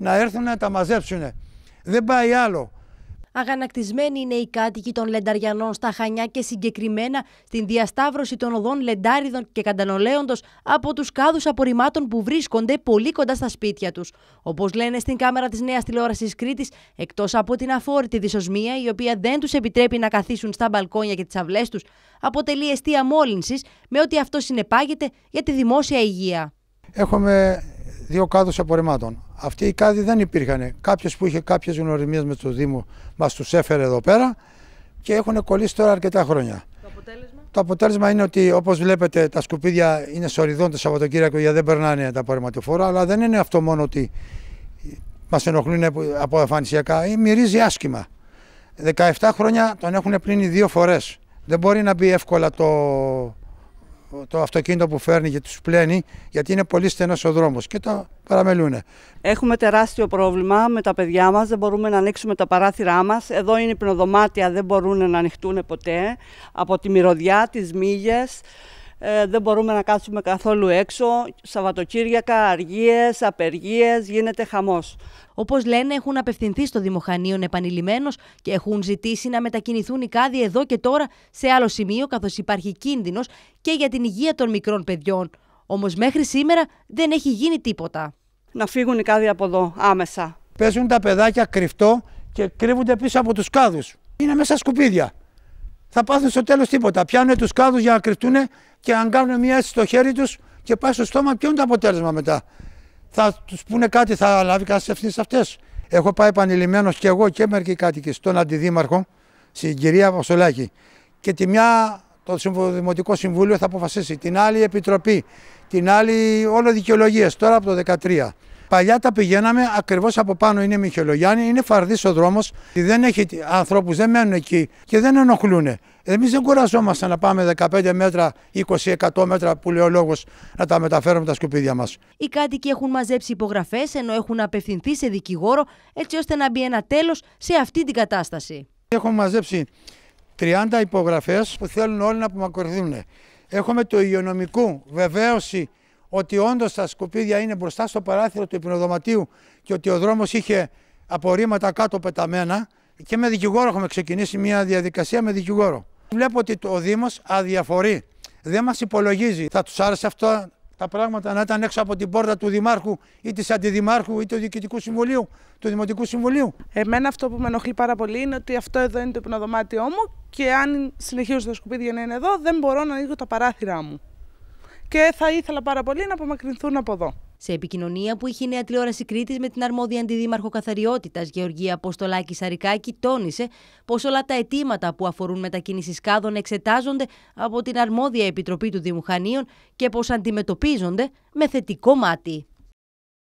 να έρθουν να τα μαζέψουν. Δεν πάει άλλο. Αγανακτισμένοι είναι οι κάτοικοι των Λενταριανών στα Χανιά και συγκεκριμένα στην διασταύρωση των οδών Λεντάριδων και Καντανολέοντος από τους κάδους απορριμμάτων που βρίσκονται πολύ κοντά στα σπίτια τους. Όπως λένε στην κάμερα της νέας τηλεόρασης Κρήτης, εκτός από την αφόρητη δυσοσμία, η οποία δεν τους επιτρέπει να καθίσουν στα μπαλκόνια και τις αυλές τους, αποτελεί αιστεία μόλυνσης με ό,τι αυτό συνεπάγεται για τη δημόσια υγεία. Έχουμε δύο κάδους απορριμμάτων. Αυτοί οι κάδοι δεν υπήρχαν. Κάποιος που είχε κάποιες γνωριμίες με το Δήμο μας τους έφερε εδώ πέρα και έχουν κολλήσει τώρα αρκετά χρόνια. Το αποτέλεσμα, το αποτέλεσμα είναι ότι όπως βλέπετε τα σκουπίδια είναι σοριδόν το Σαββατοκύριακο γιατί δεν περνάνε τα απορριμματοφόρα, αλλά δεν είναι αυτό μόνο ότι μας ενοχλούν από εμφανισιακά ή ε, μυρίζει άσχημα. 17 χρόνια τον έχουν πλύνει δύο φορές. Δεν μπορεί να μπει εύκολα το, το αυτοκίνητο που φέρνει και τους πλένει γιατί είναι πολύ στενός ο δρόμος και τα παραμελούν. Έχουμε τεράστιο πρόβλημα με τα παιδιά μας, δεν μπορούμε να ανοίξουμε τα παράθυρά μας. Εδώ είναι πνοδομάτια, δεν μπορούν να ανοιχτούν ποτέ από τη μυρωδιά, τις μύγες. Ε, δεν μπορούμε να κάτσουμε καθόλου έξω. Σαββατοκύριακα, αργίες, απεργίες, γίνεται χαμός. Όπως λένε, έχουν απευθυνθεί στο Δημοχανείο επανειλημμένω και έχουν ζητήσει να μετακινηθούν οι κάδοι εδώ και τώρα σε άλλο σημείο, καθώς υπάρχει κίνδυνος και για την υγεία των μικρών παιδιών. Όμως μέχρι σήμερα δεν έχει γίνει τίποτα. Να φύγουν οι κάδοι από εδώ, άμεσα. Παίζουν τα παιδάκια κρυφτό και κρύβονται πίσω από τους κάδους. Είναι μέσα σκουπίδια θα πάθουν στο τέλος τίποτα. Πιάνουν τους κάδους για να κρυφτούν και αν κάνουν μια αίσθηση στο χέρι τους και πάει στο στόμα, ποιο είναι το αποτέλεσμα μετά. Θα τους πούνε κάτι, θα λάβει κάτι ευθύνη ευθύνες αυτές. Έχω πάει επανειλημμένος και εγώ και μερικοί κάτοικοι στον αντιδήμαρχο, στην κυρία Βασολάκη. Και τη μια το Δημοτικό Συμβούλιο θα αποφασίσει, την άλλη επιτροπή, την άλλη όλο δικαιολογίες τώρα από το 2013. Παλιά τα πηγαίναμε ακριβώς από πάνω είναι Μιχελογιάννη, είναι φαρδί ο δρόμος. Δεν έχει ανθρώπους, δεν μένουν εκεί και δεν ενοχλούν. Εμείς δεν κουραζόμαστε να πάμε 15 μέτρα, 20-100 μέτρα που λέει ο λόγος να τα μεταφέρουμε τα σκουπίδια μας. Οι κάτοικοι έχουν μαζέψει υπογραφές ενώ έχουν απευθυνθεί σε δικηγόρο έτσι ώστε να μπει ένα τέλος σε αυτή την κατάσταση. Έχουν μαζέψει 30 υπογραφές που θέλουν όλοι να απομακρυνθούν. Έχουμε το υγειονομικό βεβαίωση ότι όντως τα σκουπίδια είναι μπροστά στο παράθυρο του υπνοδωματίου και ότι ο δρόμος είχε απορρίμματα κάτω πεταμένα. Και με δικηγόρο έχουμε ξεκινήσει μια διαδικασία με δικηγόρο. Βλέπω ότι ο Δήμος αδιαφορεί. Δεν μας υπολογίζει. Θα τους άρεσε αυτό τα πράγματα να ήταν έξω από την πόρτα του Δημάρχου ή της Αντιδημάρχου ή του Διοικητικού Συμβουλίου, του Δημοτικού Συμβουλίου. Εμένα αυτό που με ενοχλεί πάρα πολύ είναι ότι αυτό εδώ είναι το υπνοδωμάτιό μου και αν συνεχίζω τα σκουπίδια να είναι εδώ, δεν μπορώ να ανοίγω τα παράθυρά μου και θα ήθελα πάρα πολύ να απομακρυνθούν από εδώ. Σε επικοινωνία που είχε η Νέα Τηλεόραση Κρήτης με την αρμόδια αντιδήμαρχο καθαριότητας Γεωργία Αποστολάκη Σαρικάκη, τόνισε πως όλα τα αιτήματα που αφορούν μετακίνηση σκάδων εξετάζονται από την αρμόδια επιτροπή του Δημουχανίων και πως αντιμετωπίζονται με θετικό μάτι.